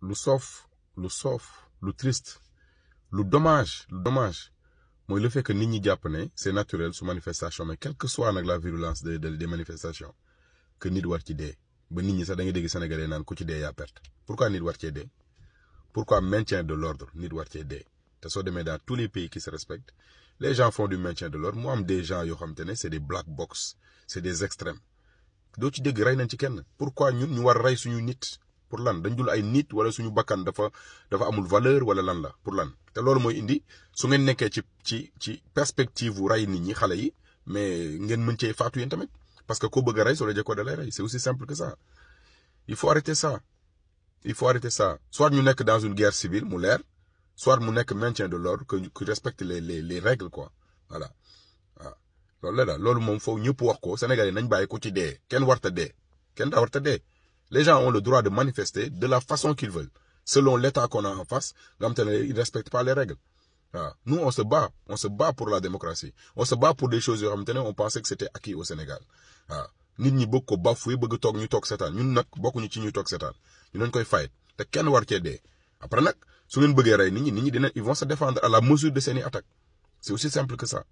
Le sof le sof le triste le dommage le dommage mooy le fait que nous, ñi Japonais, c'est naturel sous manifestation mais quelle que soit la virulence des des manifestations que nous war ci dee ba nit ñi sax sénégalais naan ku ci perte pourquoi nous devons aider pourquoi maintien de l'ordre Nous war aider. dans tous les pays qui se respectent les gens font du maintien de l'ordre Moi, am des gens qui xam te c'est des black box c'est des extrêmes doo ci dégg rey nañ pourquoi nous, ñu war aider suñu pour lan dañ dul ay nit wala suñu bakkan dafa dafa amul valeur wala lan la pour lan té lolu moy indi su ngeen nekké ci ci ci perspective wu rey nit ñi xalé yi mais ngeen mën cee faatu yeen tamit parce que ko bëgg ray solo soo la jekkoo c'est aussi simple que ça il faut arrêter ça il faut arrêter ça soit ñu nekk dans une guerre civile mu lèr soit mu nekk maintien de l'ordre que que respecte les les les règles quoi voilà ah. lolu la lolu mom moom ñëpp wax ko Sénégalais nañ bàyyi ko ci dé kèn warta dé kèn da warta dé les gens ont le droit de manifester de la façon qu'ils veulent, selon l'État qu'on a en face. Ils ne respectent pas les règles. Nous, on se bat. On se bat pour la démocratie. On se bat pour des choses. On pensait que c'était acquis au Sénégal. nit ñi bëgg pas bafoué bëgg toog ñu toog Ils ñun nag bokkuñu ci ñuy toog seetaan ñu leen koy fayet te kenn war cee se après nag su ngeen bëggee rey nit ñi ils vont se défendre à la mesure de ces attaques. c'est aussi simple que ça